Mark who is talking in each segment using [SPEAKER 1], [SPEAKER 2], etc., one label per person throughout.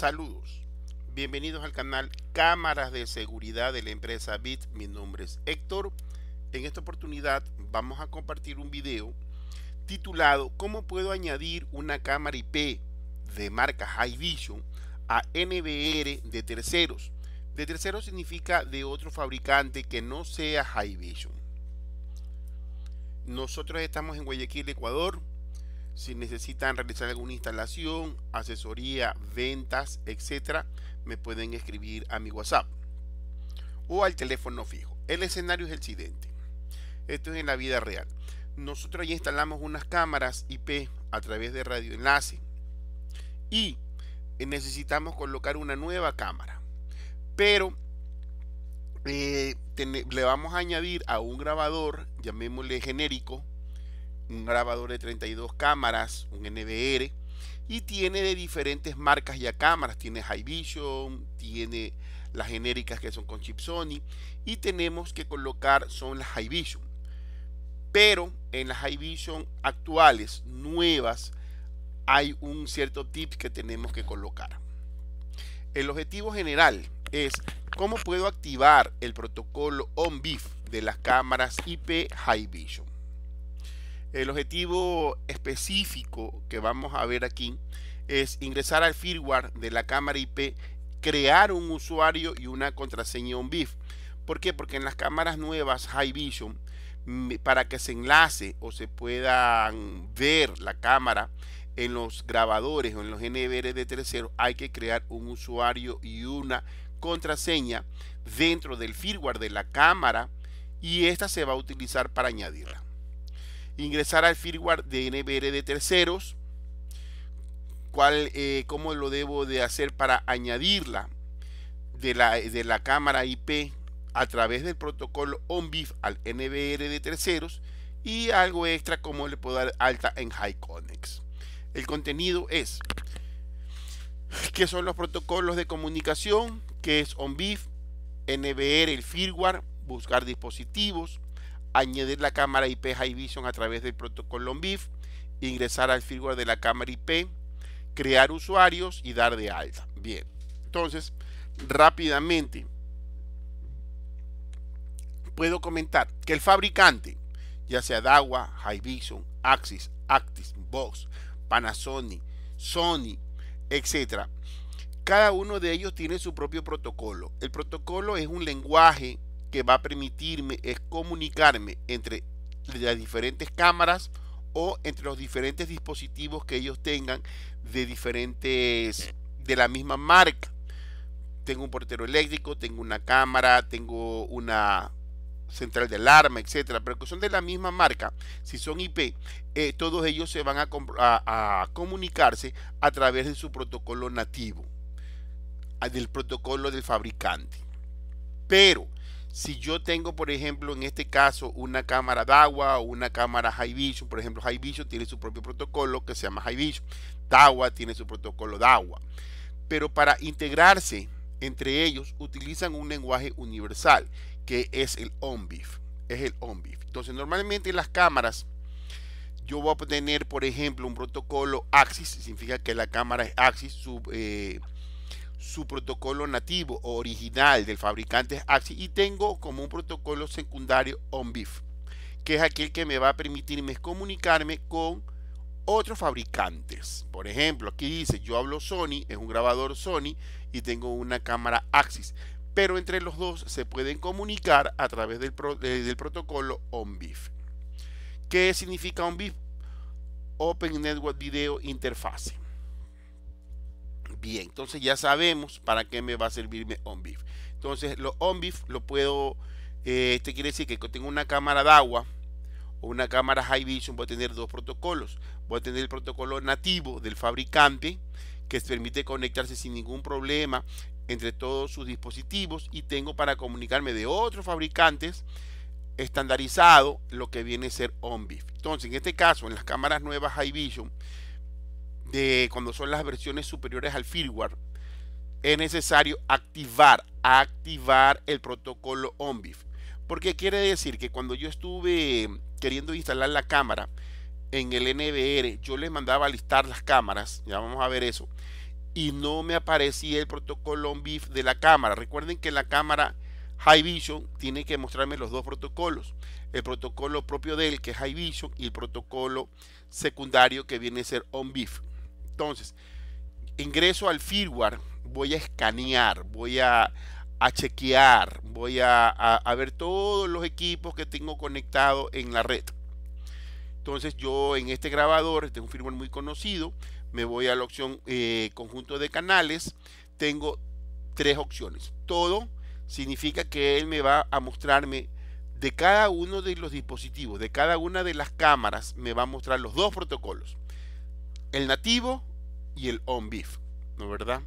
[SPEAKER 1] Saludos, bienvenidos al canal Cámaras de Seguridad de la empresa BIT. Mi nombre es Héctor. En esta oportunidad vamos a compartir un video titulado ¿Cómo puedo añadir una cámara IP de marca High Vision a NVR de terceros? De terceros significa de otro fabricante que no sea High Vision. Nosotros estamos en Guayaquil, Ecuador si necesitan realizar alguna instalación, asesoría, ventas, etc., me pueden escribir a mi WhatsApp o al teléfono fijo. El escenario es el siguiente. Esto es en la vida real. Nosotros ya instalamos unas cámaras IP a través de radioenlace y necesitamos colocar una nueva cámara. Pero eh, le vamos a añadir a un grabador, llamémosle genérico, un grabador de 32 cámaras, un NVR, y tiene de diferentes marcas ya cámaras. Tiene High Vision, tiene las genéricas que son con chip Sony, y tenemos que colocar son las High Vision. Pero en las High Vision actuales, nuevas, hay un cierto tip que tenemos que colocar. El objetivo general es cómo puedo activar el protocolo ONVIF de las cámaras IP High Vision. El objetivo específico que vamos a ver aquí es ingresar al firmware de la cámara IP, crear un usuario y una contraseña on ¿Por qué? Porque en las cámaras nuevas High Vision, mm, para que se enlace o se pueda ver la cámara en los grabadores o en los NVR de hay que crear un usuario y una contraseña dentro del firmware de la cámara y esta se va a utilizar para añadirla ingresar al firmware de NBR de terceros, cuál, eh, cómo lo debo de hacer para añadirla de la, cámara IP a través del protocolo ONVIF al NBR de terceros y algo extra como le puedo dar alta en HiConnex. El contenido es que son los protocolos de comunicación, que es ONVIF, NBR, el firmware, buscar dispositivos, añadir la cámara IP High Vision a través del protocolo BIF, ingresar al firmware de la cámara IP, crear usuarios y dar de alta. Bien, entonces rápidamente puedo comentar que el fabricante, ya sea Dawa, Vision, Axis, Actis, Vox, Panasonic, Sony, etcétera, cada uno de ellos tiene su propio protocolo. El protocolo es un lenguaje que va a permitirme es comunicarme entre las diferentes cámaras o entre los diferentes dispositivos que ellos tengan de diferentes de la misma marca. Tengo un portero eléctrico, tengo una cámara, tengo una central de alarma, etcétera, pero que son de la misma marca, si son IP, eh, todos ellos se van a, a, comunicarse a través de su protocolo nativo, del protocolo del fabricante. Pero si yo tengo, por ejemplo, en este caso, una cámara DAWA o una cámara High Vision, por ejemplo, High Vision tiene su propio protocolo que se llama High Vision, DAWA tiene su protocolo DAWA, pero para integrarse entre ellos utilizan un lenguaje universal que es el onvif es el onvif Entonces, normalmente las cámaras yo voy a tener, por ejemplo, un protocolo Axis, significa que la cámara es Axis, eh, su protocolo nativo o original del fabricante Axis y tengo como un protocolo secundario ONVIF que es aquel que me va a permitirme comunicarme con otros fabricantes. Por ejemplo, aquí dice, yo hablo Sony, es un grabador Sony y tengo una cámara Axis, pero entre los dos se pueden comunicar a través del, protocolo ONVIF ¿Qué significa ONVIF Open Network Video Interface. Bien, entonces ya sabemos para qué me va a servirme ONVIF Entonces, lo ONVIF lo puedo. Eh, este quiere decir que tengo una cámara de agua o una cámara high vision. Voy a tener dos protocolos. Voy a tener el protocolo nativo del fabricante que permite conectarse sin ningún problema entre todos sus dispositivos y tengo para comunicarme de otros fabricantes estandarizado lo que viene a ser ONVIF Entonces, en este caso, en las cámaras nuevas High Vision, de cuando son las versiones superiores al firmware, es necesario activar, activar el protocolo ONVIF, Porque quiere decir que cuando yo estuve queriendo instalar la cámara en el NVR, yo les mandaba a listar las cámaras, ya vamos a ver eso, y no me aparecía el protocolo ONVIF de la cámara. Recuerden que la cámara High Vision tiene que mostrarme los dos protocolos, el protocolo propio de él que es High Vision y el protocolo secundario que viene a ser ONVIF entonces, ingreso al firmware, voy a escanear, voy a, chequear, voy a, ver todos los equipos que tengo conectados en la red. Entonces yo en este grabador, este un firmware muy conocido, me voy a la opción eh, conjunto de canales, tengo tres opciones. Todo significa que él me va a mostrarme de cada uno de los dispositivos, de cada una de las cámaras, me va a mostrar los dos protocolos. El nativo y el on ¿no verdad?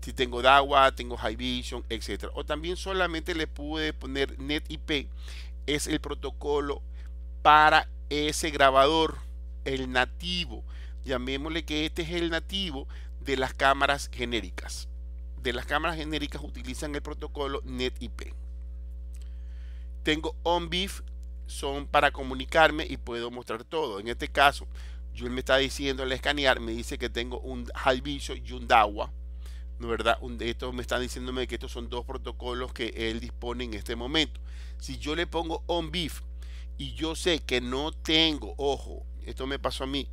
[SPEAKER 1] Si tengo DAWA, tengo High Vision, etcétera O también solamente le pude poner net ip, es el protocolo para ese grabador, el nativo. Llamémosle que este es el nativo de las cámaras genéricas. De las cámaras genéricas utilizan el protocolo net ip. Tengo onvif son para comunicarme y puedo mostrar todo. En este caso, yo él me está diciendo al escanear, me dice que tengo un Vision y un DAWA. ¿no verdad? Un, estos me están diciéndome que estos son dos protocolos que él dispone en este momento. Si yo le pongo on beef y yo sé que no tengo, ojo, esto me pasó a mí,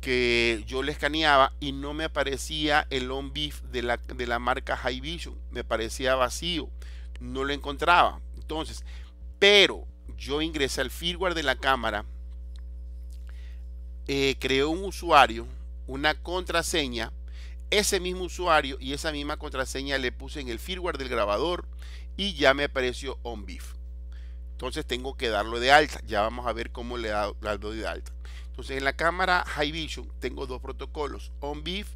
[SPEAKER 1] que yo le escaneaba y no me aparecía el on de la, de la marca High Vision, me parecía vacío, no lo encontraba. Entonces, pero yo ingresé al firmware de la cámara eh, creó un usuario, una contraseña, ese mismo usuario y esa misma contraseña le puse en el firmware del grabador y ya me apareció onvif Entonces tengo que darlo de alta. Ya vamos a ver cómo le, da, de alta. Entonces en la cámara High Vision tengo dos protocolos, onviv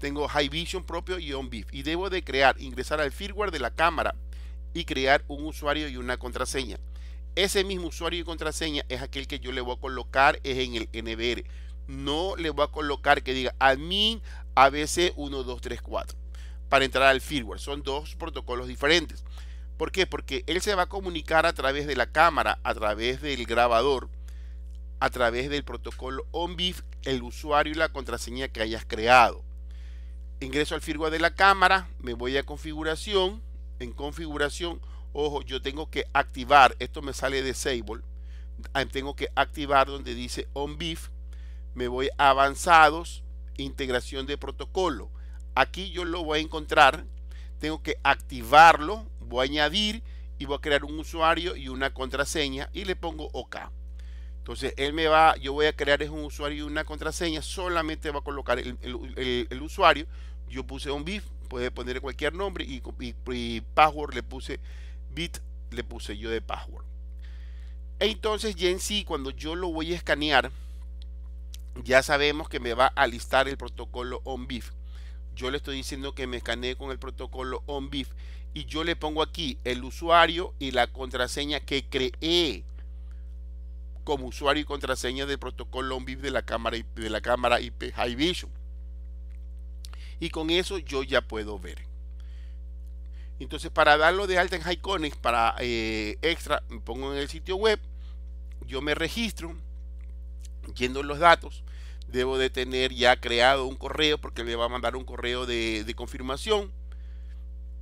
[SPEAKER 1] tengo High Vision propio y onvif Y debo de crear, ingresar al firmware de la cámara y crear un usuario y una contraseña. Ese mismo usuario y contraseña es aquel que yo le voy a colocar es en el NBR. No le voy a colocar que diga admin ABC1234 para entrar al firmware. Son dos protocolos diferentes. ¿Por qué? Porque él se va a comunicar a través de la cámara, a través del grabador, a través del protocolo ONVIF, el usuario y la contraseña que hayas creado. Ingreso al firmware de la cámara, me voy a configuración, en configuración Ojo, yo tengo que activar, esto me sale de Sable, ah, tengo que activar donde dice on me voy a avanzados, integración de protocolo. Aquí yo lo voy a encontrar, tengo que activarlo, voy a añadir y voy a crear un usuario y una contraseña y le pongo OK. Entonces él me va, yo voy a crear un usuario y una contraseña, solamente va a colocar el, usuario. Yo puse un puede poner cualquier nombre y, y password le puse bit le puse yo de password. E entonces ya en sí, cuando yo lo voy a escanear, ya sabemos que me va a listar el protocolo onvif Yo le estoy diciendo que me escanee con el protocolo onvif y yo le pongo aquí el usuario y la contraseña que creé como usuario y contraseña del protocolo onvif de la cámara de la cámara IP High Vision. Y con eso yo ya puedo ver. Entonces, para darlo de alta en Hyconics, para eh, extra, me pongo en el sitio web, yo me registro, yendo los datos, debo de tener ya creado un correo, porque me va a mandar un correo de, confirmación.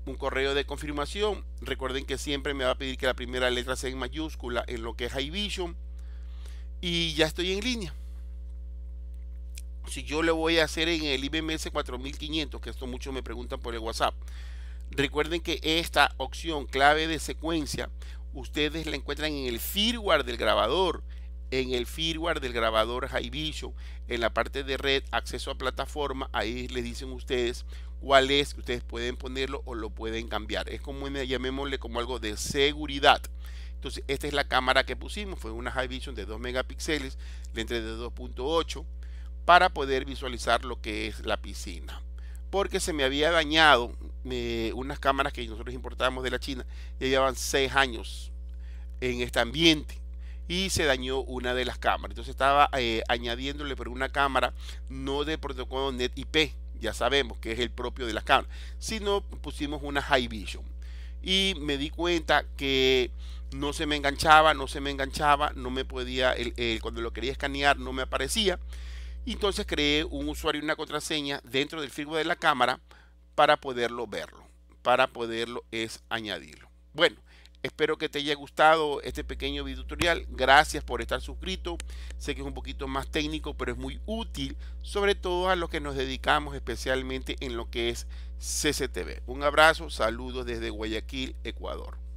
[SPEAKER 1] Un correo de confirmación. Recuerden que siempre me va a pedir que la primera letra sea en mayúscula en lo que es iVision. Y ya estoy en línea si yo le voy a hacer en el IBMS 4500, que esto muchos me preguntan por el WhatsApp, Recuerden que esta opción clave de secuencia ustedes la encuentran en el firmware del grabador, en el firmware del grabador High Vision, en la parte de red, acceso a plataforma, ahí les dicen ustedes cuál es, ustedes pueden ponerlo o lo pueden cambiar. Es como llamémosle como algo de seguridad. Entonces, esta es la cámara que pusimos, fue una High Vision de 2 megapíxeles, lente de 2.8 para poder visualizar lo que es la piscina. Porque se me había dañado unas cámaras que nosotros importábamos de la China, ya llevaban seis años en este ambiente y se dañó una de las cámaras. Entonces estaba eh, añadiéndole por una cámara no de protocolo Net IP ya sabemos que es el propio de las cámaras, sino pusimos una High Vision. Y me di cuenta que no se me enganchaba, no se me enganchaba, no me podía, cuando lo quería escanear no me aparecía. Entonces creé un usuario y una contraseña dentro del firmware de la cámara para poderlo verlo, para poderlo es añadirlo. Bueno, espero que te haya gustado este pequeño video tutorial. Gracias por estar suscrito. Sé que es un poquito más técnico, pero es muy útil, sobre todo a los que nos dedicamos especialmente en lo que es CCTV. Un abrazo, saludos desde Guayaquil, Ecuador.